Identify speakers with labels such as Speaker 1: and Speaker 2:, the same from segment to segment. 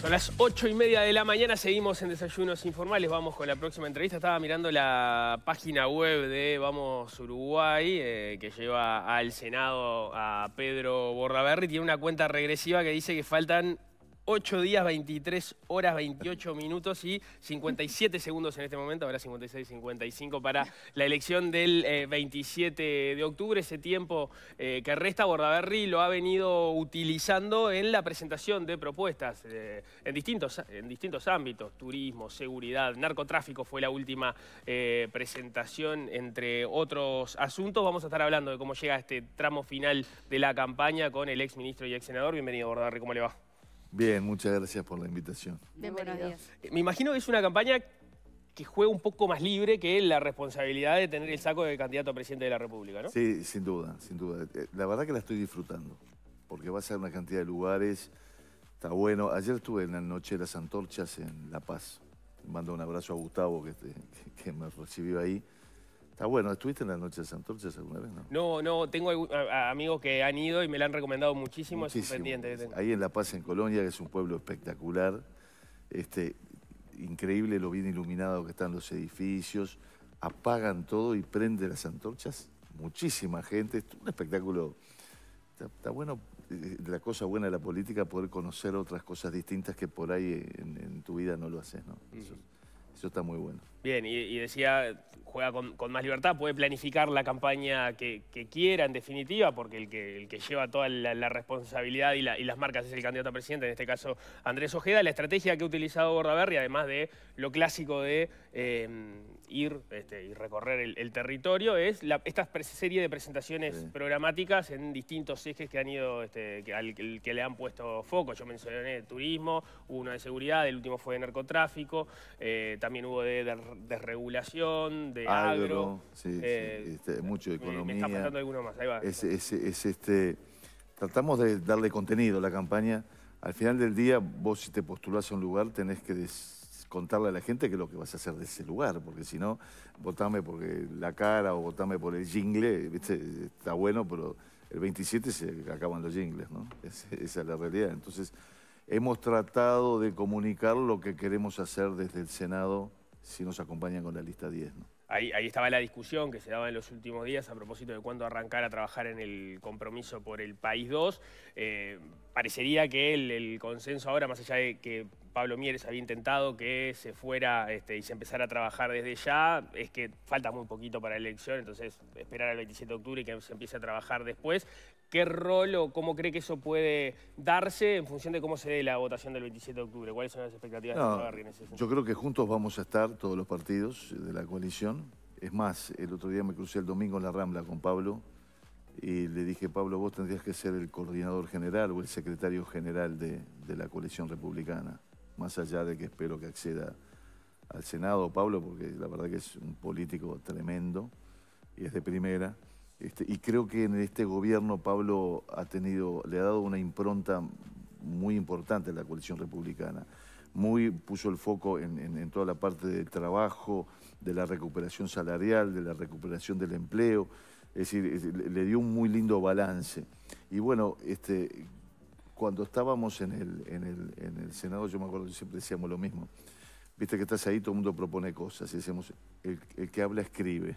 Speaker 1: Son las ocho y media de la mañana, seguimos en Desayunos Informales, vamos con la próxima entrevista. Estaba mirando la página web de Vamos Uruguay, eh, que lleva al Senado a Pedro Bordaberry, tiene una cuenta regresiva que dice que faltan 8 días, 23 horas, 28 minutos y 57 segundos en este momento, habrá 56, 55 para la elección del 27 eh, de octubre. Ese tiempo eh, que resta, Bordaberry lo ha venido utilizando en la presentación de propuestas eh, en, distintos, en distintos ámbitos, turismo, seguridad, narcotráfico fue la última presentación, entre otros asuntos. Vamos a estar hablando de cómo llega este tramo final de la campaña con el ex ministro y ex senador. Bienvenido, Bordaberry, ¿cómo le va?
Speaker 2: Bien, muchas gracias por la invitación. Bienvenidos.
Speaker 1: Eh, me imagino que es una campaña que juega un poco más libre que la responsabilidad de tener el saco de candidato a presidente de la República, ¿no?
Speaker 2: Sí, sin duda, sin duda. Eh, la verdad que la estoy disfrutando, porque va a ser una cantidad de lugares, está bueno. Ayer estuve en la noche de las antorchas en La Paz. Mando un abrazo a Gustavo que, este, que me recibió ahí. Está bueno, ¿estuviste en la las antorchas alguna vez?
Speaker 1: No, no, no tengo amigos que han ido y me la han recomendado muchísimo, es sorprendente.
Speaker 2: Ahí en La Paz, en Colonia, que es un pueblo espectacular, este, increíble lo bien iluminado que están los edificios, apagan todo y prende las antorchas, muchísima gente, es un espectáculo, está, bueno eh, la cosa buena de la política, poder conocer otras cosas distintas que por ahí en, tu vida no lo haces, ¿no? Mm. Eso está muy bueno.
Speaker 1: Bien, y, decía, juega con, más libertad, puede planificar la campaña que, quiera, en definitiva, porque el que, el que lleva toda la, responsabilidad y, y, las marcas es el candidato a presidente, en este caso Andrés Ojeda. La estrategia que ha utilizado Bordaberry, además de lo clásico de Em, ir este, y recorrer el, territorio es la, esta serie de presentaciones programáticas en distintos ejes que han ido este, que, al, que le han puesto foco. Yo mencioné turismo, hubo uno de seguridad, el último fue de narcotráfico, eh, también hubo de desregulación, de, agro.
Speaker 2: Eh, este, mucho de economía. Me está
Speaker 1: alguno más, ahí va.
Speaker 2: Este, tratamos de darle contenido a la campaña. Al final del día, vos si te postulás a un lugar tenés que decir contarle a la gente que es lo que vas a hacer de ese lugar, porque si no, votame por la cara o votame por el jingle, está bueno, pero el 27 se acaban los jingles, ¿no? esa es la realidad. Entonces, hemos tratado de comunicar lo que queremos hacer desde el Senado si nos acompañan con la lista 10,
Speaker 1: Ahí, ahí, estaba la discusión que se daba en los últimos días a propósito de cuándo arrancar a trabajar en el compromiso por el País 2. Eh, parecería que el, consenso ahora, más allá de que Pablo Mieres había intentado que se fuera este, y se empezara a trabajar desde ya, es que falta muy poquito para la elección, entonces esperar al 27 de octubre y que se empiece a trabajar después. ¿Qué rol o cómo cree que eso puede darse en función de cómo se dé la votación del 27 de octubre? ¿Cuáles son las expectativas de en ese Yo creo
Speaker 2: que juntos vamos a estar todos los partidos de la coalición. Es más, el otro día me crucé el domingo en la Rambla con Pablo y le dije, Pablo, vos tendrías que ser el coordinador general o el secretario general de la coalición republicana más allá de que espero que acceda al Senado, Pablo, porque la verdad que es un político tremendo y es de primera. Este, y creo que en este gobierno Pablo ha tenido, le ha dado una impronta muy importante a la coalición republicana. Muy puso el foco en, toda la parte de trabajo, de la recuperación salarial, de la recuperación del empleo. Es decir, le dio un muy lindo balance. Y bueno, este, cuando estábamos en el, en el, Senado, yo me acuerdo que siempre decíamos lo mismo. Viste que estás ahí, todo el mundo propone cosas. Y decíamos, el, el que habla escribe.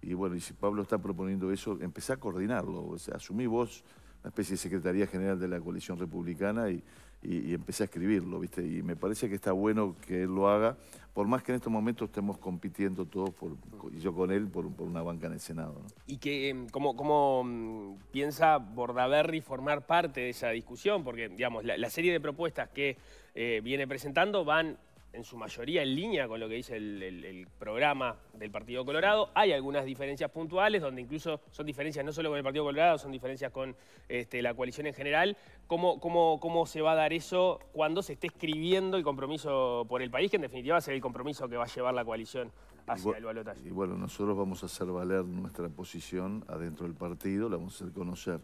Speaker 2: Y bueno, y si Pablo está proponiendo eso, empezá a coordinarlo. O sea, asumí vos una especie de Secretaría General de la Coalición Republicana y y, empecé a escribirlo, ¿viste? Y me parece que está bueno que él lo haga, por más que en estos momentos estemos compitiendo todos, por, yo con él, por, por una banca en el Senado.
Speaker 1: ¿Y que, em, ¿cómo, mm, piensa Bordaberry formar parte de esa discusión? Porque, digamos, la, serie de propuestas que eh, viene presentando van en su mayoría en línea con lo que dice el, programa del Partido Colorado. Hay algunas diferencias puntuales, donde incluso son diferencias no solo con el Partido Colorado, son diferencias con este, la coalición en general. ¿Cómo, ¿Cómo, cómo, se va a dar eso cuando se esté escribiendo el compromiso por el país, que en definitiva va a ser el compromiso que va a llevar la coalición
Speaker 2: hacia el balotaje? Y bueno, nosotros vamos a hacer valer nuestra posición adentro del partido, la vamos a hacer conocer.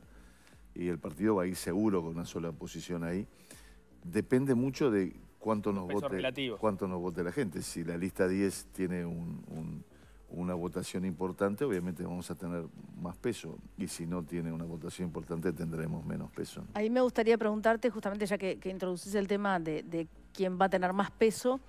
Speaker 2: Y el partido va a ir seguro con una sola posición ahí. Depende mucho de cuánto nos, vote, nos vote la gente. Si la lista 10 tiene una votación importante, obviamente vamos a tener más peso. Y si no tiene una votación importante, tendremos menos peso. A
Speaker 3: Ahí me gustaría preguntarte, justamente ya que, que el tema de, quién va a tener más peso,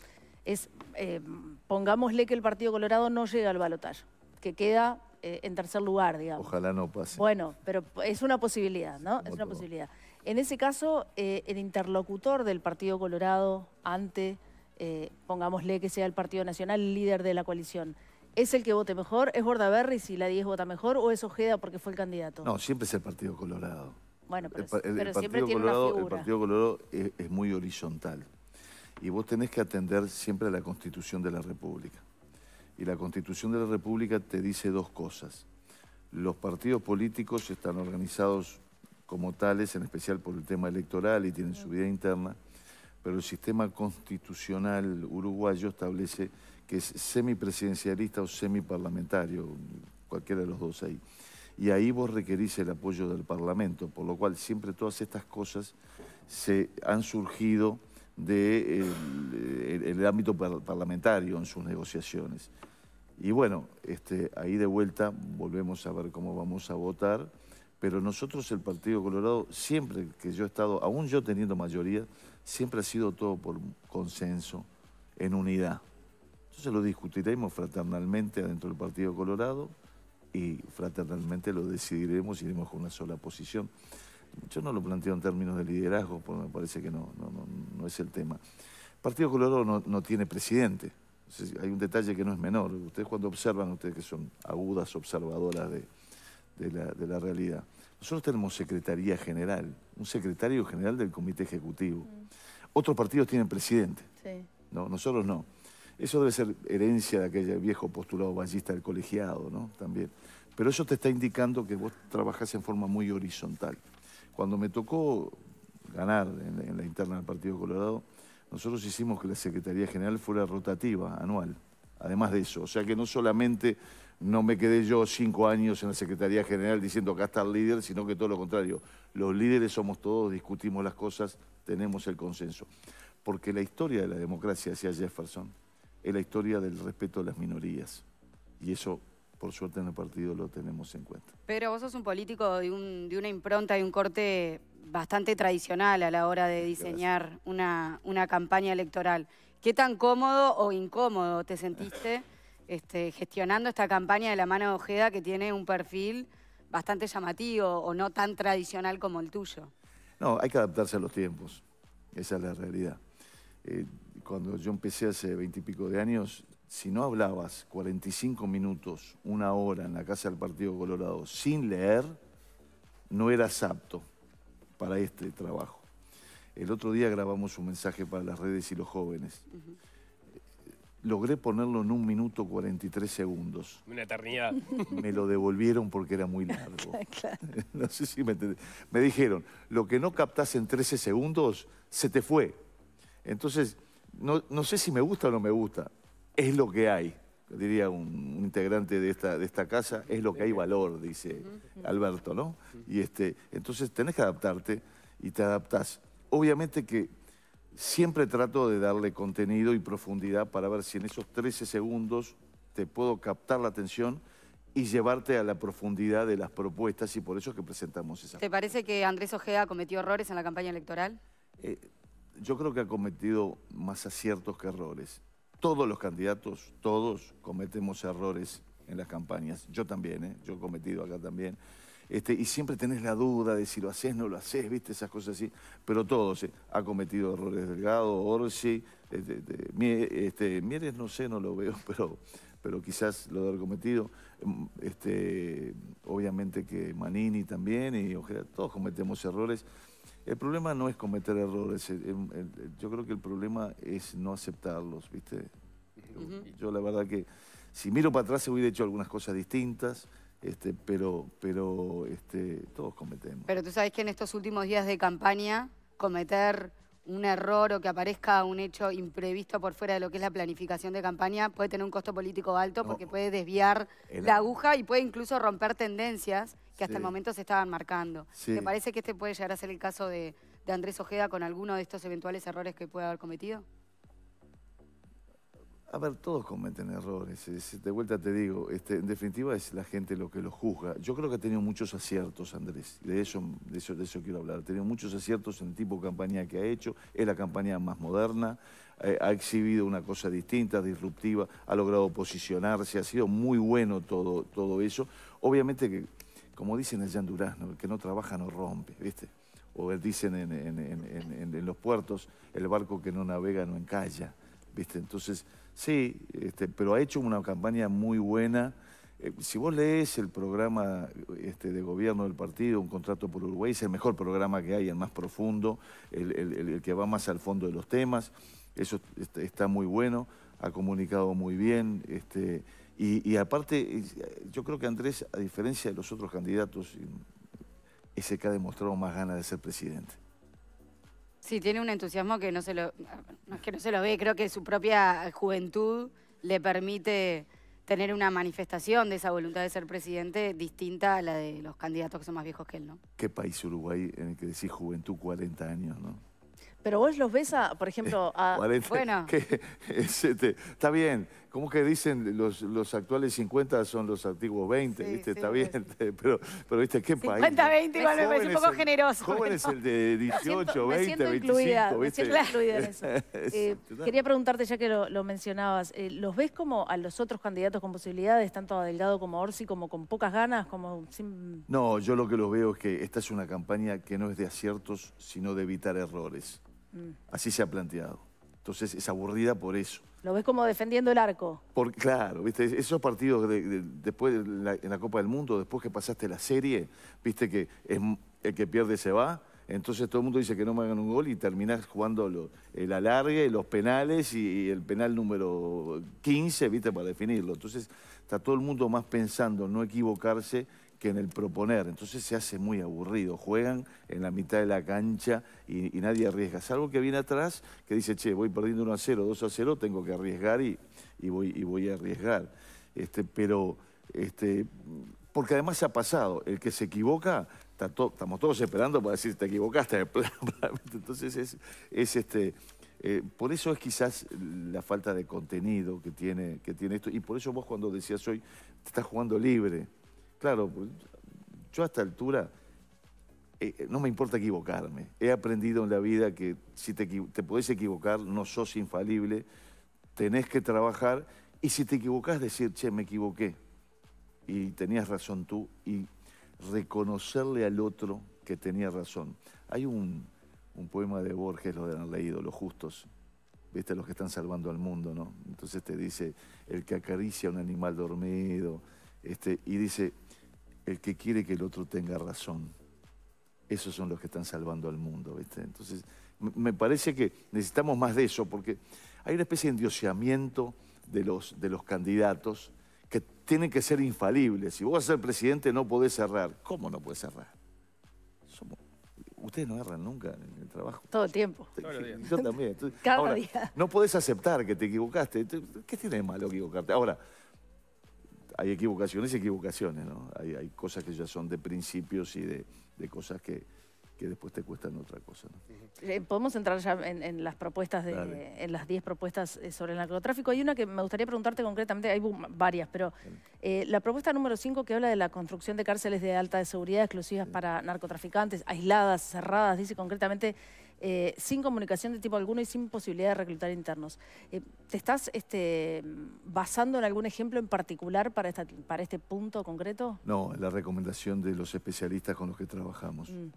Speaker 3: es, eh, pongámosle que el Partido Colorado no llega al balotaje, que queda eh, en tercer lugar, digamos.
Speaker 2: Ojalá no pase.
Speaker 3: Bueno, pero es una posibilidad, ¿no? es una posibilidad. En ese caso, eh, el interlocutor del Partido Colorado ante, eh, pongámosle que sea el Partido Nacional, líder de la coalición, ¿es el que vote mejor? ¿Es Bordaberry si la 10 vota mejor o es Ojeda porque fue el candidato?
Speaker 2: No, siempre es el Partido Colorado.
Speaker 3: Bueno, pero, el, El Partido Colorado
Speaker 2: es, es muy horizontal y vos tenés que atender siempre a la Constitución de la República. Y la Constitución de la República te dice dos cosas. Los partidos políticos están organizados como tales, en especial por el tema electoral y tienen su vida interna, pero el sistema constitucional uruguayo establece que es semipresidencialista o semiparlamentario, cualquiera de los dos ahí. Y ahí vos requerís el apoyo del Parlamento, por lo cual siempre todas estas cosas se han surgido del de eh, ámbito parlamentario en sus negociaciones. Y bueno, este, ahí de vuelta volvemos a ver cómo vamos a votar pero nosotros el Partido Colorado, siempre que yo he estado, aún yo teniendo mayoría, siempre ha sido todo por consenso, en unidad. Entonces lo discutiremos fraternalmente adentro del Partido Colorado y fraternalmente lo decidiremos, y iremos con una sola posición. Yo no lo planteo en términos de liderazgo, porque me parece que no, no, es el tema. El Partido Colorado no, tiene presidente. hay un detalle que no es menor. Ustedes cuando observan, ustedes que son agudas observadoras de, de la, realidad. Nosotros tenemos secretaría general, un secretario general del comité ejecutivo. Mm. Otros partidos tienen presidente, ¿no? nosotros no. Eso debe ser herencia de aquel viejo postulado ballista del colegiado, ¿no? También. Pero eso te está indicando que vos trabajás en forma muy horizontal. Cuando me tocó ganar en, en la interna del Partido Colorado, nosotros hicimos que la Secretaría General fuera rotativa, anual además de eso. O sea que no solamente no me quedé yo cinco años en la Secretaría General diciendo acá está el líder, sino que todo lo contrario. Los líderes somos todos, discutimos las cosas, tenemos el consenso. Porque la historia de la democracia, decía Jefferson, es la historia del respeto a las minorías. Y eso, por suerte, en el partido lo tenemos en cuenta.
Speaker 4: Pero vos sos un político de, una impronta y un corte bastante tradicional a la hora de diseñar una campaña electoral. ¿Qué tan cómodo o incómodo te sentiste este, gestionando esta campaña de la mano de Ojeda que tiene un perfil bastante llamativo o no tan tradicional como el tuyo?
Speaker 2: No, hay que adaptarse a los tiempos. Esa es la realidad. Eh, cuando yo empecé hace veintipico de años, si no hablabas 45 minutos, una hora en la Casa del Partido Colorado sin leer, no eras apto para este trabajo. El otro día grabamos un mensaje para las redes y los jóvenes. Logré ponerlo en un minuto 43 segundos. Una eternidad. Me lo devolvieron porque era muy largo. No sé si me Me dijeron, lo que no captás en 13 segundos, se te fue. Entonces, no, sé si me gusta o no me gusta. Es lo que hay diría un, integrante de esta, de esta casa, es lo que hay valor, dice Alberto, ¿no? Y este, entonces tenés que adaptarte y te adaptás obviamente que siempre trato de darle contenido y profundidad para ver si en esos 13 segundos te puedo captar la atención y llevarte a la profundidad de las propuestas y por eso es que presentamos esa. ¿Te
Speaker 4: parece que Andrés Ojeda cometió errores en la campaña electoral?
Speaker 2: Eh, yo creo que ha cometido más aciertos que errores. Todos los candidatos, todos cometemos errores en las campañas. Yo también, ¿eh? yo he cometido acá también. Este, y siempre tenés la duda de si lo haces, no lo haces, viste, esas cosas así. Pero todos eh, ha cometido errores Delgado, Orsi, este, este, Mieres no sé, no lo veo, pero, pero quizás lo de haber cometido. Mm, obviamente que Manini también, y Ojeda, todos cometemos errores. El problema no es cometer errores, yo creo que el problema es no aceptarlos, ¿viste? Yo la verdad que si miro para atrás hubiera hecho algunas cosas distintas, este, pero, pero este, todos cometemos.
Speaker 4: Pero tú sabes que en estos últimos días de campaña, cometer un error o que aparezca un hecho imprevisto por fuera de lo que es la planificación de campaña puede tener un costo político alto porque puede desviar la aguja y puede incluso romper tendencias que hasta el momento se estaban marcando. ¿Te parece que este puede llegar a ser el caso de, de Andrés Ojeda con alguno de estos eventuales errores que puede haber cometido?
Speaker 2: A ver, todos cometen errores. de vuelta te digo, este, en definitiva es la gente lo que los juzga. Yo creo que ha tenido muchos aciertos, Andrés. De eso, de eso, quiero hablar. Ha tenido muchos aciertos en el tipo de campaña que ha hecho. Es la campaña más moderna. Eh, ha exhibido una cosa distinta, disruptiva. Ha logrado posicionarse. Ha sido muy bueno todo, todo eso. Obviamente que, como dicen allá en Durazno, el que no trabaja no rompe, ¿viste? O dicen en, en los puertos, el barco que no navega no encalla, ¿viste? Entonces... Sí, este, pero ha hecho una campaña muy buena. Eh, si vos lees el programa este, de gobierno del partido, Un Contrato por Uruguay, es el mejor programa que hay, el más profundo, el, que va más al fondo de los temas. Eso está muy bueno, ha comunicado muy bien. Este, y, y aparte, yo creo que Andrés, a diferencia de los otros candidatos, ese que ha demostrado más ganas de ser presidente.
Speaker 4: Sí, tiene un entusiasmo que no se lo. es que no se lo ve, creo que su propia juventud le permite tener una manifestación de esa voluntad de ser presidente distinta a la de los candidatos que son más
Speaker 3: viejos que él, ¿no?
Speaker 2: Qué país Uruguay en el que decís juventud 40 años, ¿no?
Speaker 3: Pero vos los ves, a, por ejemplo, a... bueno.
Speaker 2: está bien, ¿Cómo que dicen los, actuales 50 son los antiguos 20? ¿viste? Está bien, pero, ¿viste qué país? 50, 20, igual me parece un poco generoso. ¿Cómo es el de 18, 20, 25, Me eso. quería
Speaker 3: preguntarte, ya que lo, mencionabas, eh, ¿los ves como a los otros candidatos con posibilidades, tanto a Delgado como a Orsi, como con pocas ganas? como sin...
Speaker 2: No, yo lo que los veo es que esta es una campaña que no es de aciertos, sino de evitar errores. Mm. Así se ha planteado. Entonces es aburrida por eso.
Speaker 3: Lo ves como defendiendo el arco.
Speaker 2: Por, claro, viste, esos partidos después en la Copa del Mundo, después que pasaste la serie, viste que es, el que pierde se va. Entonces todo el mundo dice que no me hagan un gol y terminás jugando el alargue, los penales y, el penal número 15, viste, para definirlo. Entonces está todo el mundo más pensando en no equivocarse que en el proponer. Entonces se hace muy aburrido. Juegan en la mitad de la cancha y, nadie arriesga. Salvo que viene atrás que dice, che, voy perdiendo 1 a 0, 2 a 0, tengo que arriesgar y, voy, y voy a arriesgar. Este, pero, este, porque además se ha pasado, el que se equivoca, estamos todos esperando para decir, te equivocaste. Entonces es, es este... Eh, por eso es quizás la falta de contenido que tiene, que tiene esto, y por eso vos cuando decías hoy, te estás jugando libre, Claro, pues, yo a esta altura eh, eh, no me importa equivocarme. He aprendido en la vida que si te, podés equivocar, no sos infalible, tenés que trabajar y si te equivocás, decir, che, me equivoqué y tenías razón tú y reconocerle al otro que tenía razón. Hay un, poema de Borges, lo han leído, Los Justos, viste los que están salvando al mundo, ¿no? Entonces te dice, el que acaricia a un animal dormido, este, y dice, el que quiere que el otro tenga razón. Esos son los que están salvando al mundo, ¿viste? Entonces, me parece que necesitamos más de eso, porque hay una especie de endioseamiento de los, de los candidatos que tienen que ser infalibles. Si vos vas a ser presidente, no podés errar. ¿Cómo no podés errar? Ustedes no erran nunca en el trabajo. Todo el tiempo. Yo también. día. No podés aceptar que te equivocaste. ¿Qué tiene de malo equivocarte? Ahora, hay equivocaciones y equivocaciones, Hay, cosas que ya son de principios y de, cosas que, que después te cuestan otra cosa.
Speaker 3: Eh, podemos entrar ya en, las propuestas, de, en las 10 propuestas eh, sobre el narcotráfico. Hay una que me gustaría preguntarte concretamente, hay varias, pero eh, la propuesta número 5 que habla de la construcción de cárceles de alta seguridad exclusivas para narcotraficantes, aisladas, cerradas, dice concretamente eh, sin comunicación de tipo alguno y sin posibilidad de reclutar internos. Eh, ¿Te estás este, basando en algún ejemplo en particular para, este punto concreto?
Speaker 2: No, la recomendación de los especialistas con los que trabajamos. Mm.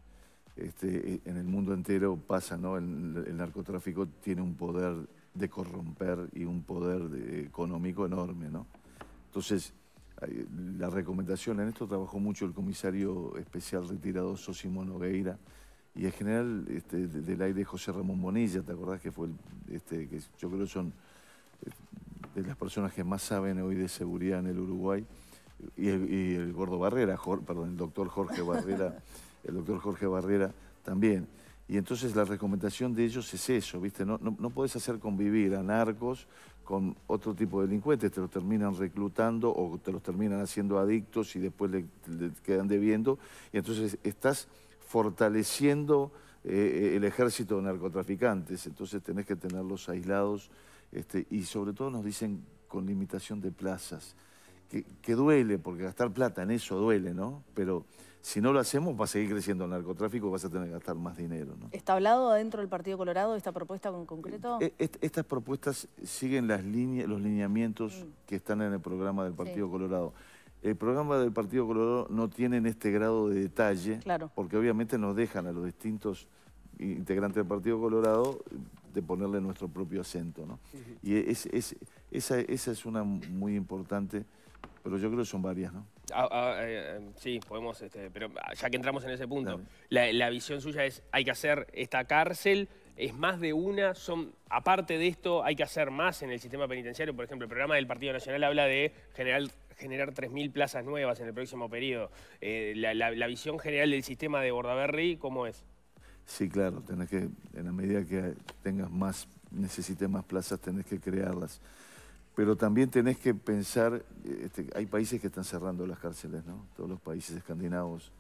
Speaker 2: Este, eh, en el mundo entero pasa, ¿no? El, narcotráfico tiene un poder de corromper y un poder económico enorme, ¿no? Entonces, la recomendación, en esto trabajó mucho el comisario especial retirado Sosimo Nogueira, y en general este, del aire José Ramón Bonilla, ¿te acordás que fue el, este, que yo creo son eh, de las personas que más saben hoy de seguridad en el Uruguay? Y el, gordo Barrera, perdón, el doctor Jorge Barrera, el doctor Jorge Barrera también. Y entonces la recomendación de ellos es eso, ¿viste? No, no, podés hacer convivir a narcos con otro tipo de delincuentes, te los terminan reclutando o te los terminan haciendo adictos y después le quedan debiendo. Y entonces estás fortaleciendo eh, eh, el ejército de narcotraficantes, entonces tenés que tenerlos aislados este, y sobre todo nos dicen con limitación de plazas, que, duele, porque gastar plata en eso duele, ¿no? Pero si no lo hacemos va a seguir creciendo el narcotráfico, vas a tener que gastar más dinero,
Speaker 3: ¿Está hablado adentro del Partido Colorado esta propuesta en concreto? Eh,
Speaker 2: estas propuestas siguen las líneas, los lineamientos mm. que están en el programa del Partido Colorado. El programa del Partido Colorado no tiene en este grado de detalle, porque obviamente nos dejan a los distintos integrantes del Partido Colorado de ponerle nuestro propio acento. Y esa, es una muy importante, pero yo creo que son varias. ¿no?
Speaker 1: Ah, ah, eh, sí, podemos, este, pero ya que entramos en ese punto, la, visión suya es hay que hacer esta cárcel, es más de una, son aparte de esto hay que hacer más en el sistema penitenciario, por ejemplo, el programa del Partido Nacional habla de generar generar 3.000 plazas nuevas en el próximo periodo. Eh, la, visión general del sistema de Bordaberry, ¿cómo es?
Speaker 2: Sí, claro, tenés que, en la medida que tengas más, necesites más plazas, tenés que crearlas. Pero también tenés que pensar, este, hay países que están cerrando las cárceles, ¿no? Todos los países escandinavos.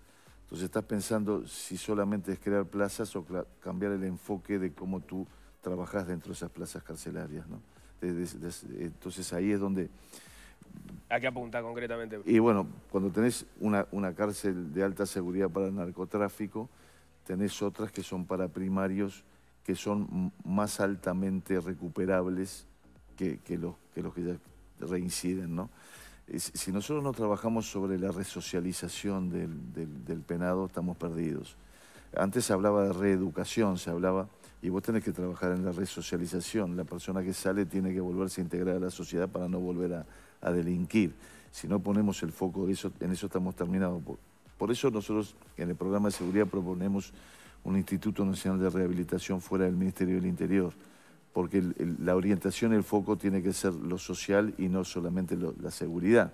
Speaker 2: Entonces estás pensando si solamente es crear plazas o cambiar el enfoque de cómo tú trabajas dentro de esas plazas carcelarias, ¿no? Entonces ahí es donde
Speaker 1: ¿A qué apunta concretamente? Y bueno,
Speaker 2: cuando tenés una, cárcel de alta seguridad para el narcotráfico, tenés otras que son para primarios, que son más altamente recuperables que, los, que ya reinciden, ¿no? Eh, si nosotros no trabajamos sobre la resocialización del penado, estamos perdidos. Antes se hablaba de reeducación, se hablaba, y vos tenés que trabajar en la resocialización. La persona que sale tiene que volverse a integrar a la sociedad para no volver a, delinquir. Si no ponemos el foco de eso, en eso estamos terminados. Por, eso nosotros en el programa de seguridad proponemos un Instituto Nacional de Rehabilitación fuera del Ministerio del Interior, porque la orientación, el foco tiene que ser lo social y no solamente la seguridad.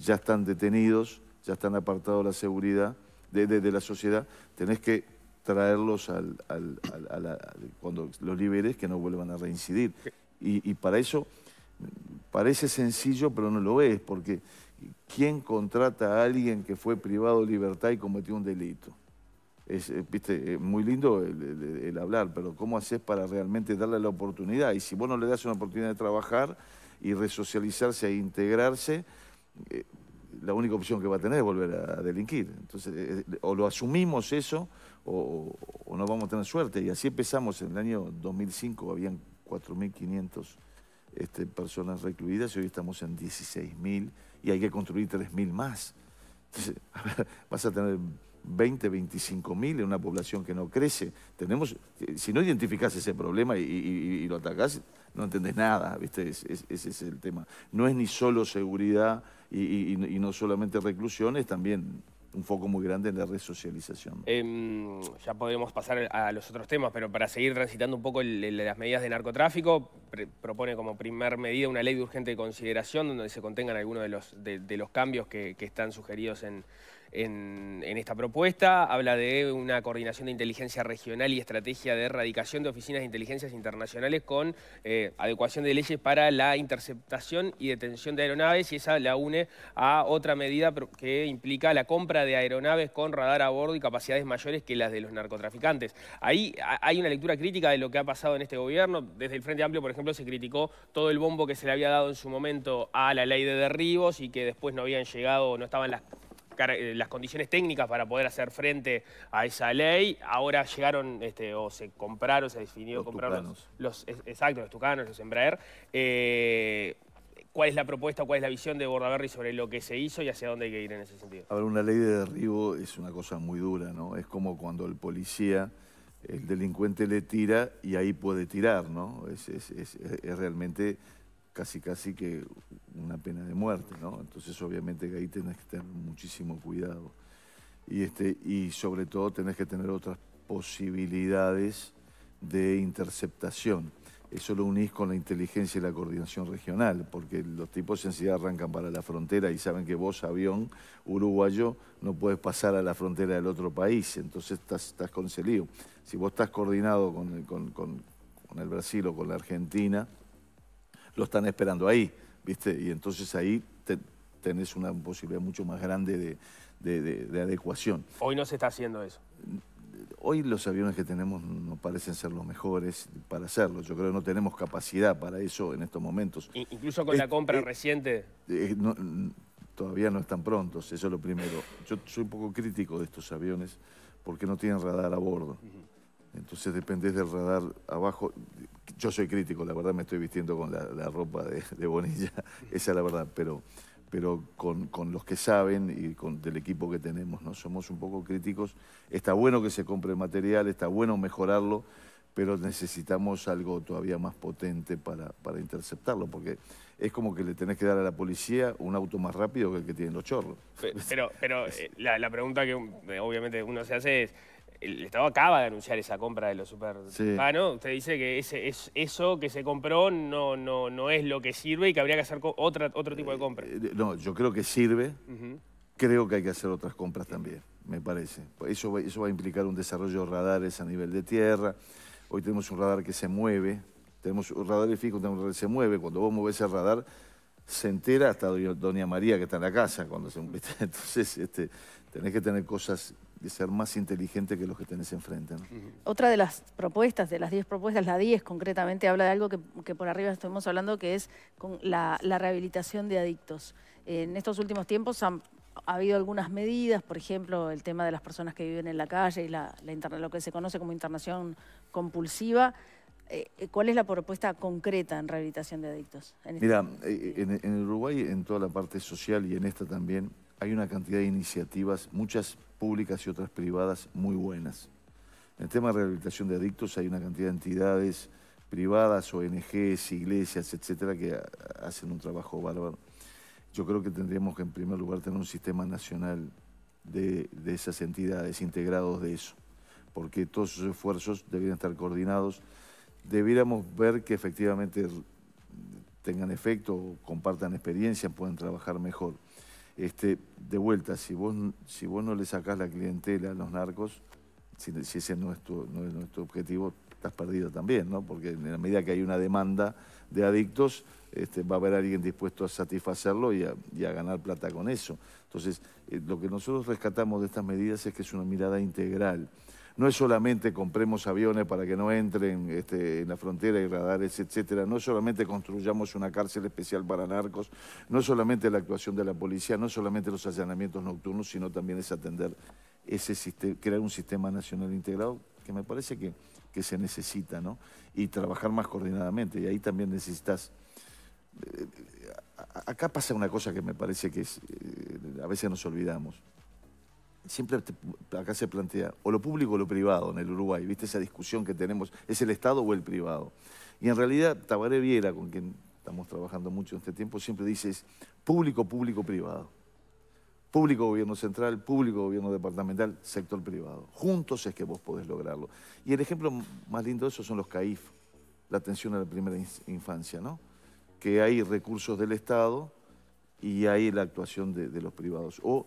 Speaker 2: Ya están detenidos, ya están apartados de la seguridad, de la sociedad, tenés que traerlos al, a cuando los liberes, que no vuelvan a reincidir. Y, para eso parece sencillo, pero no lo es, porque ¿quién contrata a alguien que fue privado de libertad y cometió un delito? Es, eh, ¿viste? muy lindo el, hablar, pero ¿cómo haces para realmente darle la oportunidad? Y si vos no le das una oportunidad de trabajar y resocializarse e integrarse, eh, la única opción que va a tener es volver a, delinquir. Entonces, eh, o lo asumimos eso o, no vamos a tener suerte. Y así empezamos en el año 2005, habían 4.500 este, personas recluidas y hoy estamos en 16.000 y hay que construir 3.000 más. vas a tener 20, 25.000 en una población que no crece. Tenemos, eh, si no identificás ese problema y, lo atacás, no entendés nada, ¿viste? ese es el tema. No es ni solo seguridad y, no solamente reclusiones, también un foco muy grande en la resocialización.
Speaker 1: Em, ya podemos pasar a los otros temas, pero para seguir transitando un poco las medidas de narcotráfico, propone como primer medida una ley de urgente consideración donde se contengan algunos de los, los cambios que están sugeridos en en, esta propuesta. Habla de una coordinación de inteligencia regional y estrategia de erradicación de oficinas de inteligencias internacionales con eh, adecuación de leyes para la interceptación y detención de aeronaves y esa la une a otra medida que implica la compra de aeronaves con radar a bordo y capacidades mayores que las de los narcotraficantes. Ahí hay una lectura crítica de lo que ha pasado en este gobierno. Desde el Frente Amplio, por ejemplo, se criticó todo el bombo que se le había dado en su momento a la ley de derribos y que después no habían llegado, no estaban las eh, las condiciones técnicas para poder hacer frente a esa ley. Ahora llegaron, este, o se compraron, se ha definido comprar los, los exacto, los tucanos, los Embraer. Eh, ¿Cuál es la propuesta, cuál es la visión de Bordaberri sobre lo que se hizo y hacia dónde hay que ir en ese sentido?
Speaker 2: Ahora, una ley de derribo es una cosa muy dura, ¿no? Es como cuando el policía, el delincuente le tira y ahí puede tirar, ¿no? es, es, es realmente casi casi que una pena de muerte, ¿no? Entonces obviamente que ahí tenés que tener muchísimo cuidado. Y, este, y sobre todo tenés que tener otras posibilidades de interceptación. Eso lo unís con la inteligencia y la coordinación regional, porque los tipos sensibilidad arrancan para la frontera y saben que vos, avión uruguayo, no puedes pasar a la frontera del otro país, entonces estás, estás con Si vos estás coordinado con el Brasil o con la Argentina, lo están esperando ahí, ¿viste? Y entonces ahí tenés una posibilidad mucho más grande de, adecuación.
Speaker 1: Hoy no se está haciendo eso.
Speaker 2: Hoy los aviones que tenemos no parecen ser los mejores para hacerlo. Yo creo que no tenemos capacidad para eso en estos momentos.
Speaker 1: Incluso con la compra eh, reciente.
Speaker 2: Eh, todavía no están prontos, eso es lo primero. Yo soy un poco crítico de estos aviones porque no tienen radar a bordo. Entonces dependés del radar abajo yo soy crítico, la verdad me estoy vistiendo con la, ropa de, Bonilla, esa es la verdad, pero, pero con, los que saben y con del equipo que tenemos, ¿no? Somos un poco críticos. Está bueno que se compre material, está bueno mejorarlo, pero necesitamos algo todavía más potente para, para interceptarlo, porque es como que le tenés que dar a la policía un auto más rápido que el que tienen los chorros.
Speaker 1: Pero, pero eh, la pregunta que eh, obviamente uno se hace es el Estado acaba de anunciar esa compra de los super... Ah, ¿no? Usted dice que ese, es, eso que se compró no, no, no es lo que sirve y que habría que hacer otra, otro tipo de eh, compra.
Speaker 2: Eh, no, yo creo que sirve. Creo que hay que hacer otras compras también, me parece. Eso va, eso va a implicar un desarrollo de radares a nivel de tierra. Hoy tenemos un radar que se mueve. Tenemos un radar fijo, tenemos un radar que se mueve. Cuando vos mueves el radar, se entera hasta doña María que está en la casa. Cuando se, entonces, este, tenés que tener cosas de ser más inteligente que los que tenés enfrente. ¿no?
Speaker 3: Otra de las propuestas, de las 10 propuestas, la 10 concretamente habla de algo que, por arriba estuvimos hablando, que es la, rehabilitación de adictos. En estos últimos tiempos han ha habido algunas medidas, por ejemplo, el tema de las personas que viven en la calle y la, lo que se conoce como internación compulsiva. Eh, eh, ¿Cuál es la propuesta concreta en rehabilitación de adictos? Este Mira,
Speaker 2: eh, en, Uruguay, en toda la parte social y en esta también, hay una cantidad de iniciativas, muchas públicas y otras privadas, muy buenas. En el tema de rehabilitación de adictos hay una cantidad de entidades privadas, ONGs, iglesias, etcétera, que hacen un trabajo bárbaro. Yo creo que tendríamos que, en primer lugar, tener un sistema nacional de, esas entidades, integrados de eso, porque todos esos esfuerzos deberían estar coordinados. Debiéramos ver que efectivamente tengan efecto, compartan experiencia, puedan trabajar mejor. Este, de vuelta, si vos, si vos no le sacás la clientela a los narcos, si, ese no es, tu, no es nuestro objetivo, estás perdido también, ¿no? Porque en la medida que hay una demanda de adictos, este, va a haber alguien dispuesto a satisfacerlo y a, ganar plata con eso. Entonces, eh, lo que nosotros rescatamos de estas medidas es que es una mirada integral. No es solamente compremos aviones para que no entren este, en la frontera y radares, etcétera. No es solamente construyamos una cárcel especial para narcos. No es solamente la actuación de la policía, no es solamente los allanamientos nocturnos, sino también es atender ese sistema, crear un sistema nacional integrado que me parece que, se necesita, ¿no? Y trabajar más coordinadamente. Y ahí también necesitas eh, acá pasa una cosa que me parece que es, eh, a veces nos olvidamos siempre acá se plantea o lo público o lo privado en el Uruguay, ¿viste esa discusión que tenemos? ¿Es el Estado o el privado? Y en realidad Tabaré Viera, con quien estamos trabajando mucho en este tiempo, siempre dice es público, público, privado. Público gobierno central, público gobierno departamental, sector privado. Juntos es que vos podés lograrlo. Y el ejemplo más lindo de eso son los CAIF, la atención a la primera infancia, ¿no? Que hay recursos del Estado y hay la actuación de, los privados. O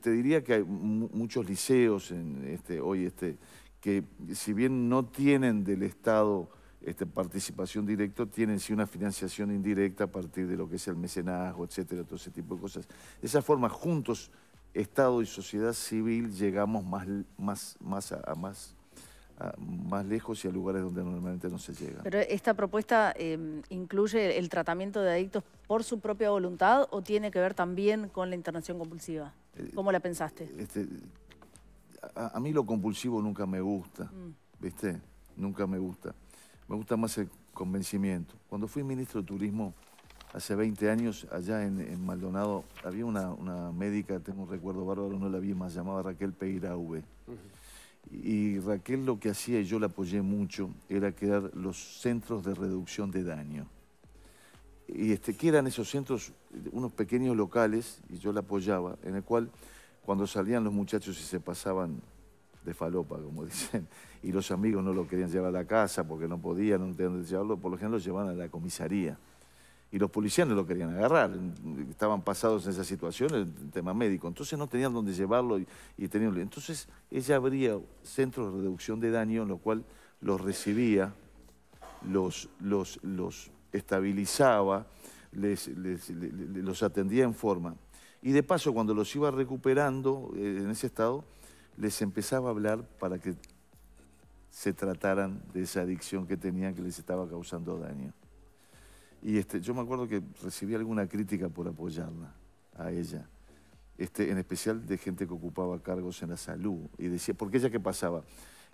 Speaker 2: te, diría que hay muchos liceos este, hoy este, que si bien no tienen del Estado este, participación directa, tienen sí una financiación indirecta a partir de lo que es el mecenazgo, etcétera, todo ese tipo de cosas. De esa forma, juntos, Estado y sociedad civil, llegamos más, más, más a más más lejos y a lugares donde normalmente no se llega.
Speaker 3: ¿Pero esta propuesta em, incluye el tratamiento de adictos por su propia voluntad o tiene que ver también con la internación compulsiva? Eh, ¿Cómo la pensaste?
Speaker 2: Este, a, mí lo compulsivo nunca me gusta, mm. ¿viste? Nunca me gusta. Me gusta más el convencimiento. Cuando fui ministro de Turismo hace 20 años, allá en, Maldonado, había una, médica, tengo un recuerdo bárbaro, no la vi más, llamada Raquel Peira y Raquel lo que hacía, y yo la apoyé mucho, era crear los centros de reducción de daño. Y este, que eran esos centros, unos pequeños locales, y yo la apoyaba, en el cual cuando salían los muchachos y se pasaban de falopa, como dicen, y los amigos no lo querían llevar a la casa porque no podían, no tenían llevarlo, por lo general lo llevaban a la comisaría y los policías no lo querían agarrar, estaban pasados en esa situación, el tema médico, entonces no tenían dónde llevarlo y, tenían... Entonces ella abría centros de reducción de daño en lo cual los recibía, los, los, los estabilizaba, los atendía en forma. Y de paso, cuando los iba recuperando eh, en ese estado, les empezaba a hablar para que se trataran de esa adicción que tenían que les estaba causando daño. Y este, yo me acuerdo que recibí alguna crítica por apoyarla, a ella. Este, en especial de gente que ocupaba cargos en la salud. Y decía, porque ella qué pasaba.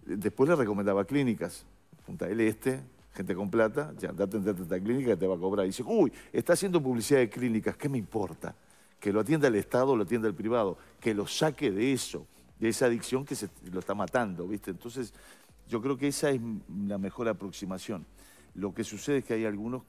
Speaker 2: Después le recomendaba clínicas, Punta l Este, gente con plata, ya andate, a esta clínica que te va a cobrar. Y dice, uy, está haciendo publicidad de clínicas, ¿qué me importa? Que lo atienda el Estado, lo atienda el privado, que lo saque de eso, de esa adicción que se, lo está matando, ¿viste? Entonces, yo creo que esa es la mejor aproximación. Lo que sucede es que hay algunos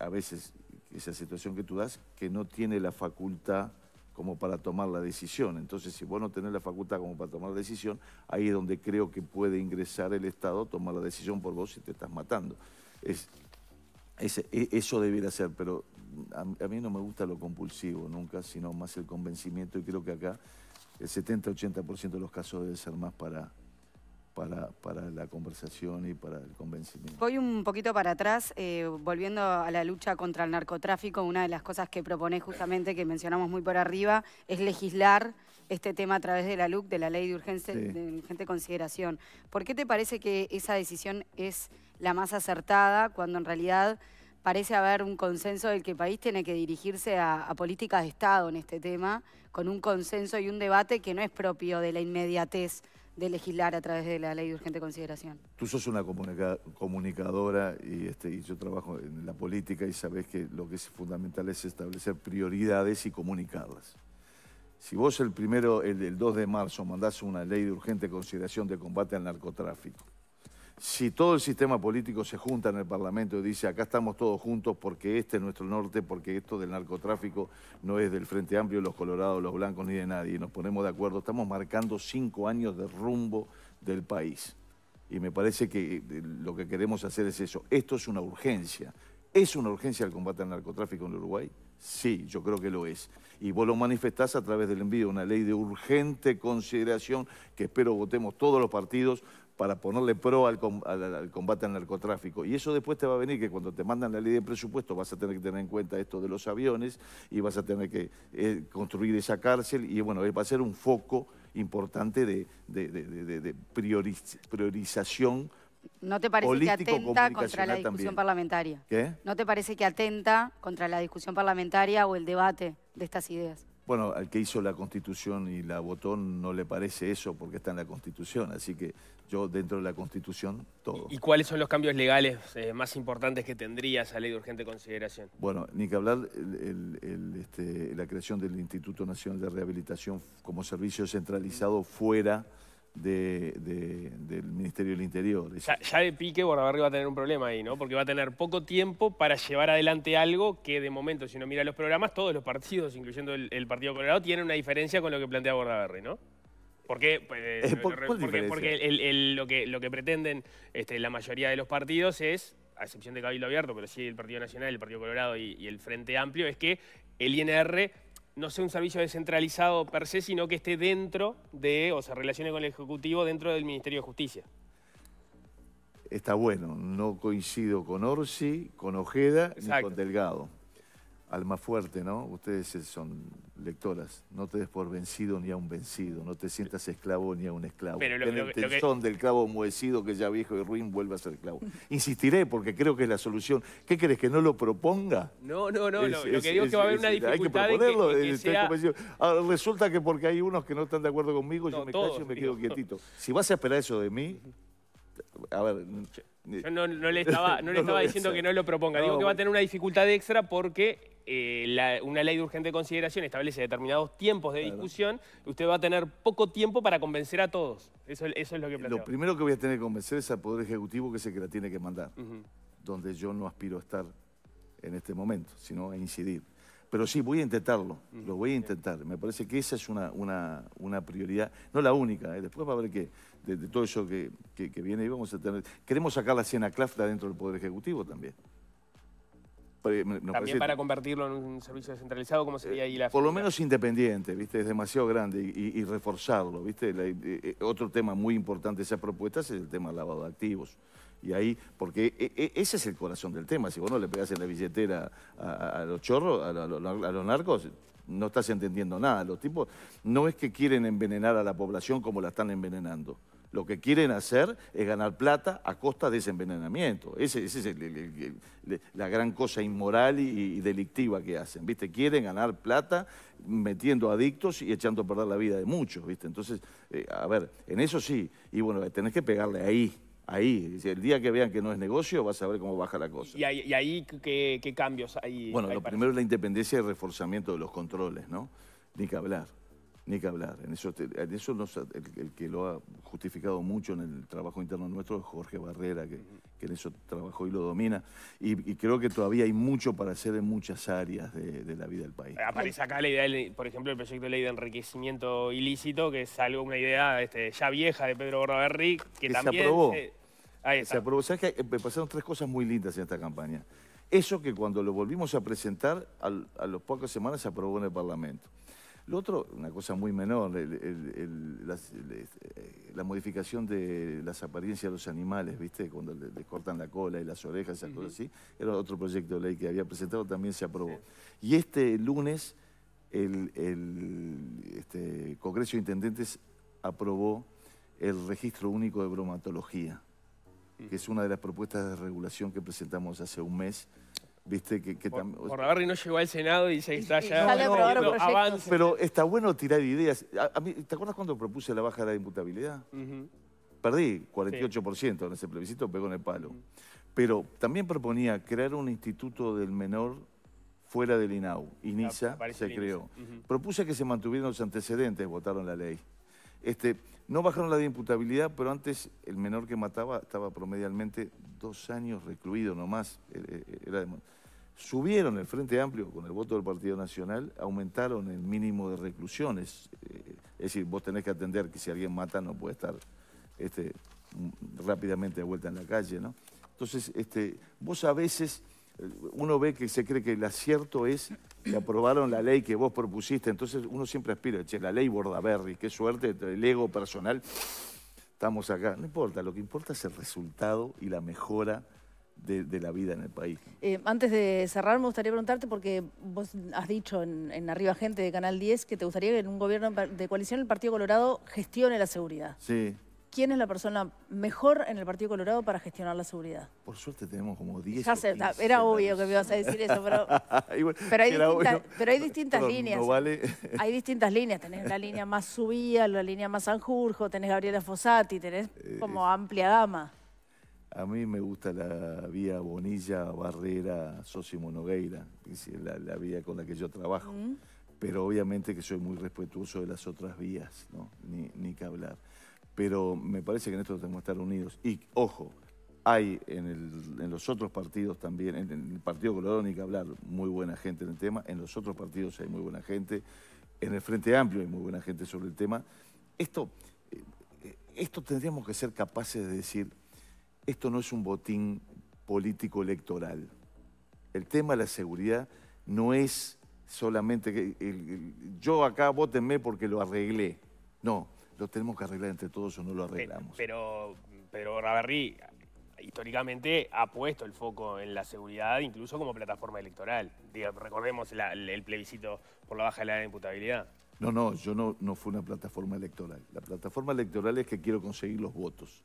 Speaker 2: a veces esa situación que tú das, que no tiene la facultad como para tomar la decisión. Entonces, si vos no tenés la facultad como para tomar la decisión, ahí es donde creo que puede ingresar el Estado, tomar la decisión por vos si te estás matando. Es, e, eso debiera ser, pero a, mí no me gusta lo compulsivo nunca, sino más el convencimiento y creo que acá el 70-80% de los casos debe ser más para, para, la conversación y para el convencimiento.
Speaker 4: Voy un poquito para atrás, eh, volviendo a la lucha contra el narcotráfico, una de las cosas que propone justamente, que mencionamos muy por arriba, es legislar este tema a través de la LUC, de la Ley de Urgencia de Urgente Consideración. ¿Por qué te parece que esa decisión es la más acertada cuando en realidad parece haber un consenso del que el país tiene que dirigirse a, a, políticas de Estado en este tema, con un consenso y un debate que no es propio de la inmediatez de legislar a través de la ley de urgente consideración.
Speaker 2: Tú sos una comunicadora y, este, yo trabajo en la política y sabés que lo que es fundamental es establecer prioridades y comunicarlas. Si vos el primero, el, el 2 de marzo, mandás una ley de urgente consideración de combate al narcotráfico, si todo el sistema político se junta en el Parlamento y dice acá estamos todos juntos porque este es nuestro norte, porque esto del narcotráfico no es del Frente Amplio, los colorados, los blancos ni de nadie, y nos ponemos de acuerdo, estamos marcando cinco años de rumbo del país. Y me parece que eh, lo que queremos hacer es eso. Esto es una urgencia. ¿Es una urgencia el combate al narcotráfico en Uruguay? Sí, yo creo que lo es. Y vos lo manifestás a través del envío de una ley de urgente consideración que espero votemos todos los partidos para ponerle pro al, combate al narcotráfico. Y eso después te va a venir que cuando te mandan la ley de presupuesto vas a tener que tener en cuenta esto de los aviones y vas a tener que eh, construir esa cárcel y bueno, va a ser un foco importante de, de, priorización.
Speaker 4: ¿No te parece que atenta contra la discusión parlamentaria? ¿Qué? ¿No te parece que atenta contra la discusión parlamentaria o el debate de estas ideas?
Speaker 2: Bueno, al que hizo la Constitución y la votó no le parece eso porque está en la Constitución, así que yo dentro de la Constitución todo. ¿Y
Speaker 1: cuáles son los cambios legales eh, más importantes que tendría esa ley de urgente consideración?
Speaker 2: Bueno, ni que hablar este, la creación del Instituto Nacional de Rehabilitación como servicio centralizado fuera del Ministerio del Interior.
Speaker 1: Ya, de pique Bordaberry va a tener un problema ahí, ¿no? Porque va a tener poco tiempo para llevar adelante algo que de momento, si uno mira los programas, todos los partidos, incluyendo el, Partido Colorado, tienen una diferencia con lo que plantea Bordaberry, ¿no? Porque, pues, ¿Por, porque, porque, lo, que, lo que pretenden este, la mayoría de los partidos es, a excepción de Cabildo Abierto, pero sí el Partido Nacional, el Partido Colorado y el Frente Amplio, es que el INR no sea un servicio descentralizado per se, sino que esté dentro de, o se relacione con el Ejecutivo dentro del Ministerio de Justicia.
Speaker 2: Está bueno, no coincido con Orsi, con Ojeda ni con Delgado alma fuerte, ¿no? Ustedes son lectoras. No te des por vencido ni a un vencido. No te sientas esclavo ni a un esclavo. Pero lo, el tensón del clavo muecido que ya viejo y ruin vuelva a ser esclavo. Insistiré porque creo que es la solución. ¿Qué crees, que no lo proponga? No, no, no. lo, que digo es, que va a haber una dificultad. Hay que proponerlo. Eh, resulta que porque hay unos que no están de acuerdo conmigo, yo me callo y me quedo quietito. Si vas a esperar eso de mí, a ver...
Speaker 1: Yo no le estaba, no le estaba diciendo que no lo proponga. Digo que va a tener una dificultad extra porque eh, una ley de urgente consideración establece determinados tiempos de discusión, usted va a tener poco tiempo para convencer a todos. Eso, es lo que planteo. Lo
Speaker 2: primero que voy a tener que convencer es al Poder Ejecutivo, que es el que la tiene que mandar, donde yo no aspiro a estar en este momento, sino a incidir. Pero sí, voy a intentarlo, lo voy a intentar. Me parece que esa es una, prioridad, no la única, ¿eh? después va a haber que, de, todo eso que, viene y vamos a tener... Queremos sacar la siena CLAFTA dentro del Poder Ejecutivo también. También para
Speaker 1: convertirlo en un servicio descentralizado, como sería ahí la Por lo
Speaker 2: menos independiente, ¿viste? Es demasiado grande y, reforzarlo, ¿viste? Eh, eh, otro tema muy importante de esas propuestas es el tema del lavado de activos. Y ahí, porque eh, ese es el corazón del tema. Si vos no le pegás en la billetera a, los chorros, a, a, los narcos, no estás entendiendo nada. Los tipos no es que quieren envenenar a la población como la están envenenando lo que quieren hacer es ganar plata a costa de ese envenenamiento. Esa es la gran cosa inmoral y, delictiva que hacen. ¿viste? Quieren ganar plata metiendo adictos y echando a perder la vida de muchos. ¿viste? Entonces, eh, a ver, en eso sí. Y bueno, tenés que pegarle ahí. Ahí, el día que vean que no es negocio, vas a ver cómo baja la cosa.
Speaker 1: ¿Y, ahí, ¿qué, cambios hay? Bueno, lo primero
Speaker 2: es la independencia y el reforzamiento de los controles, ¿no? Ni que hablar. Ni que hablar. En eso, el, que lo ha justificado mucho en el trabajo interno nuestro es Jorge Barrera, que, en eso trabajó y lo domina. Y, creo que todavía hay mucho para hacer en muchas áreas de, la vida del país.
Speaker 1: Aparece ah, acá la idea, por ejemplo, el proyecto de ley de enriquecimiento ilícito, que es algo, una idea este, ya vieja de Pedro Bordaberry, que, que también... Se aprobó. Se, aprobó.
Speaker 2: ¿Sabes que eh, pasaron tres cosas muy lindas en esta campaña? Eso que cuando lo volvimos a presentar, a los pocas semanas se aprobó en el Parlamento otro, una cosa muy menor, eh, la, modificación de las apariencias de los animales, ¿viste? Cuando les, cortan la cola y las orejas, esas cosas así. Era otro proyecto de ley que había presentado, también se aprobó. Y este lunes, el, este, Congreso de Intendentes aprobó el registro único de bromatología, que es una de las propuestas de regulación que presentamos hace un mes Viste que, por, tam...
Speaker 1: no llegó al Senado y se
Speaker 2: está ya Pero está bueno tirar ideas. ¿Te acuerdas cuando propuse la baja de la imputabilidad? Perdí 48% en ese plebiscito, pegó en el palo. Pero también proponía crear un instituto del menor fuera del INAU. INISA ah, se creó. Propuse que se mantuvieran los antecedentes, votaron la ley. Este, no bajaron la de imputabilidad, pero antes el menor que mataba estaba promedialmente dos años recluido nomás. Eh, eh, era Subieron el Frente Amplio con el voto del Partido Nacional, aumentaron el mínimo de reclusiones. Eh, es decir, vos tenés que atender que si alguien mata no puede estar este, rápidamente de vuelta en la calle, ¿no? Entonces, este, vos a veces uno ve que se cree que el acierto es que aprobaron la ley que vos propusiste, entonces uno siempre aspira, che, la ley Bordaberry, qué suerte, el ego personal, estamos acá. No importa, lo que importa es el resultado y la mejora de, la vida en el país.
Speaker 3: Eh, antes de cerrar, me gustaría preguntarte, porque vos has dicho en, en, Arriba Gente de Canal 10 que te gustaría que en un gobierno de coalición el Partido Colorado gestione la seguridad. Sí. ¿Quién es la persona mejor en el Partido Colorado para gestionar la seguridad?
Speaker 2: Por suerte tenemos como 10 Era
Speaker 3: obvio que me ibas a decir eso, pero,
Speaker 2: pero,
Speaker 3: hay, distintas, líneas.
Speaker 2: hay
Speaker 3: distintas líneas. Tenés la línea más subida, la línea más Sanjurjo, tenés Gabriela Fossati, tenés eh, como amplia gama.
Speaker 2: A mí me gusta la vía Bonilla, Barrera, Sosimo Nogueira, la, la vía con la que yo trabajo. Mm. Pero obviamente que soy muy respetuoso de las otras vías, ¿no? ni, ni que hablar pero me parece que en esto tenemos que estar unidos. Y, ojo, hay en, los otros partidos también, en, el Partido Colorado que hablar, muy buena gente en el tema, en los otros partidos hay muy buena gente, en el Frente Amplio hay muy buena gente sobre el tema. Esto, eh, esto tendríamos que ser capaces de decir, esto no es un botín político electoral. El tema de la seguridad no es solamente que yo acá votenme porque lo arreglé. No, lo tenemos que arreglar entre todos o no lo arreglamos.
Speaker 1: Pero, pero históricamente ha puesto el foco en la seguridad, incluso como plataforma electoral. recordemos el plebiscito por la baja de la imputabilidad.
Speaker 2: No, no, yo no, no fue una plataforma electoral. La plataforma electoral es que quiero conseguir los votos.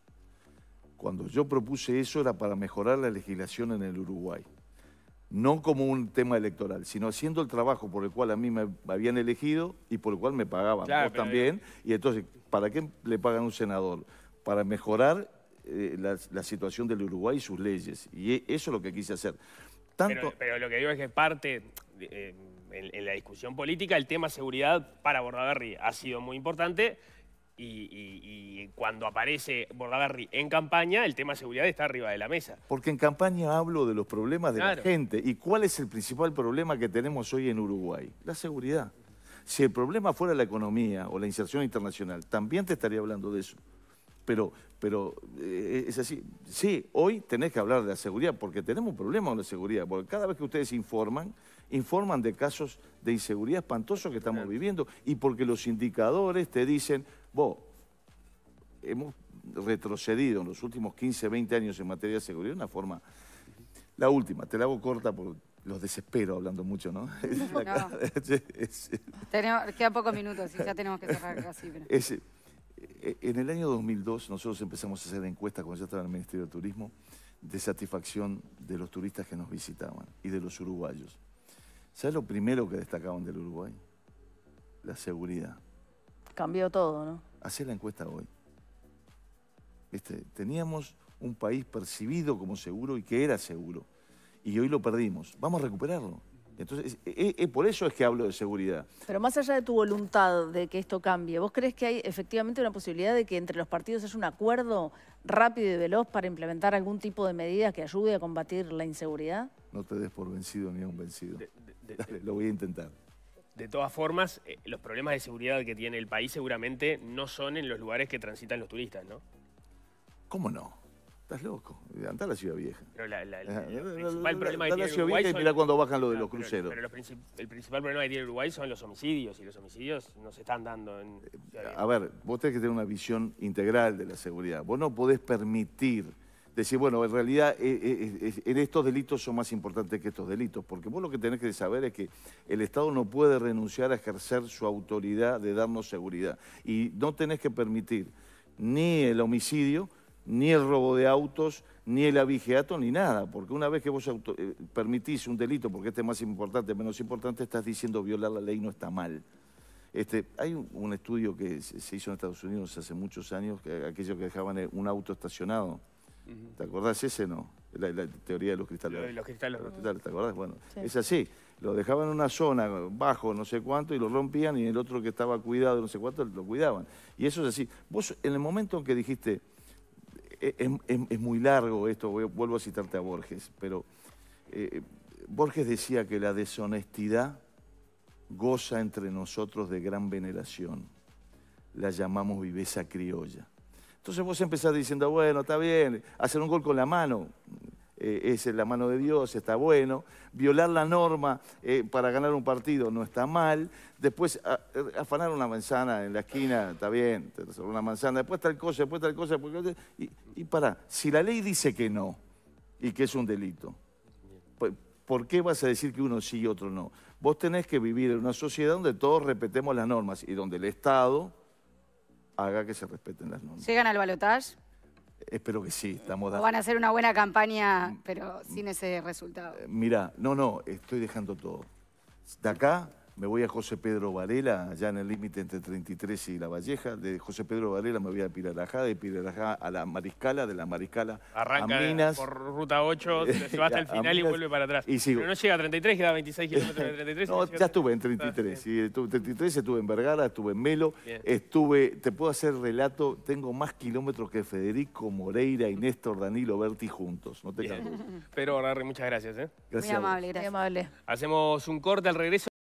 Speaker 2: Cuando yo propuse eso era para mejorar la legislación en el Uruguay no como un tema electoral, sino haciendo el trabajo por el cual a mí me habían elegido y por el cual me pagaban, vos también. Y entonces, ¿para qué le pagan a un senador? Para mejorar eh, la, situación del Uruguay y sus leyes. Y e, eso es lo que quise hacer. Pero,
Speaker 1: lo que digo es que parte, eh, en, la discusión política, el tema seguridad para Bordaberry ha sido muy importante y, cuando aparece Bordaberry en campaña, el tema de seguridad está arriba de la mesa.
Speaker 2: Porque en campaña hablo de los problemas de la gente. ¿Y cuál es el principal problema que tenemos hoy en Uruguay? La seguridad. Si el problema fuera la economía o la inserción internacional, también te estaría hablando de eso. Pero, pero eh, es así. Sí, hoy tenés que hablar de la seguridad, porque tenemos un problema con la seguridad. Porque cada vez que ustedes informan, informan de casos de inseguridad espantoso que estamos viviendo. Y porque los indicadores te dicen, Vos, hemos retrocedido en los últimos 15, 20 años en materia de seguridad de una forma... La última, te la hago corta por los desespero hablando mucho, ¿no? no.
Speaker 4: queda pocos minutos y ya tenemos que cerrar casi.
Speaker 2: Eh, en el año 2002 nosotros empezamos a hacer encuestas cuando ya estaba en el Ministerio de Turismo de satisfacción de los turistas que nos visitaban y de los uruguayos. ¿Sabes lo primero que destacaban del Uruguay? La seguridad.
Speaker 3: Cambió todo, ¿no?
Speaker 2: hacer la encuesta hoy. Este, teníamos un país percibido como seguro y que era seguro. Y hoy lo perdimos. Vamos a recuperarlo. Entonces, por eso es que hablo de seguridad.
Speaker 3: Pero más allá de tu voluntad de que esto cambie, ¿vos crees que hay efectivamente una posibilidad de que entre los partidos haya un acuerdo rápido y veloz para implementar algún tipo de medida que
Speaker 2: ayude a combatir la inseguridad? No te des por vencido ni a un vencido. lo voy a intentar.
Speaker 1: De todas formas, eh, los problemas de seguridad que tiene el país seguramente no son en los lugares que transitan los turistas, ¿no?
Speaker 2: ¿Cómo no? Estás loco. Andá a la Ciudad Vieja.
Speaker 1: Pero el principal problema y cuando bajan de ah, los cruceros. Pero, el principal problema que tiene Uruguay son los homicidios, y los homicidios no se están dando en... Eh, a
Speaker 2: ver, vos tenés que tener una visión integral de la seguridad. Vos no podés permitir decir, bueno, en realidad eh, eh, en estos delitos son más importantes que estos delitos, porque vos lo que tenés que saber es que el Estado no puede renunciar a ejercer su autoridad de darnos seguridad. Y no tenés que permitir ni el homicidio, ni el robo de autos, ni el abigeato, ni nada, porque una vez que vos eh, permitís un delito, porque este es más importante, menos importante, estás diciendo violar la ley no está mal. Este, hay un estudio que se hizo en Estados Unidos hace muchos años, que aquellos que dejaban un auto estacionado, ¿Te acordás ese no? La, teoría de los cristales. los cristales. ¿te acordás? Bueno, es así. Lo dejaban en una zona bajo no sé cuánto y lo rompían y el otro que estaba cuidado no sé cuánto lo cuidaban. Y eso es así. Vos en el momento en que dijiste, e-, es, muy largo esto, vuelvo a citarte a Borges, pero eh, Borges decía que la deshonestidad goza entre nosotros de gran veneración. La llamamos viveza criolla. Entonces vos empezás diciendo, bueno, está bien, hacer un gol con la mano, eh, es la mano de Dios, está bueno. Violar la norma eh, para ganar un partido no está mal. Después eh, afanar una manzana en la esquina, está bien, una manzana, después tal cosa, después tal cosa, después Y, y para, si la ley dice que no y que es un delito, ¿por qué vas a decir que uno sí y otro no? Vos tenés que vivir en una sociedad donde todos respetemos las normas y donde el Estado haga que se respeten las normas.
Speaker 4: ¿Llegan al balotaje?
Speaker 2: Espero que sí, estamos dando... van a hacer
Speaker 4: una buena campaña, mm, pero sin mm. ese resultado?
Speaker 2: Mira, no, no, estoy dejando todo. De acá me voy a José Pedro Varela, allá en el límite entre 33 y La Valleja. De José Pedro Varela me voy a Pirarajá, de Pirarajá a la Mariscala, de la Mariscala Arranca a Minas. por
Speaker 1: ruta 8, se va hasta el final y vuelve para atrás. Pero no llega a 33, queda 26 kilómetros de 33. no, ya estuve
Speaker 2: en 33. Y estuve en 33, estuve en Vergara, estuve en Melo, estuve, te puedo hacer relato, tengo más kilómetros que Federico Moreira y Néstor Danilo Berti juntos. No te
Speaker 1: pero muchas gracias. ¿eh?
Speaker 2: Muy
Speaker 3: amable, gracias. amable.
Speaker 1: Hacemos
Speaker 2: un corte al regreso.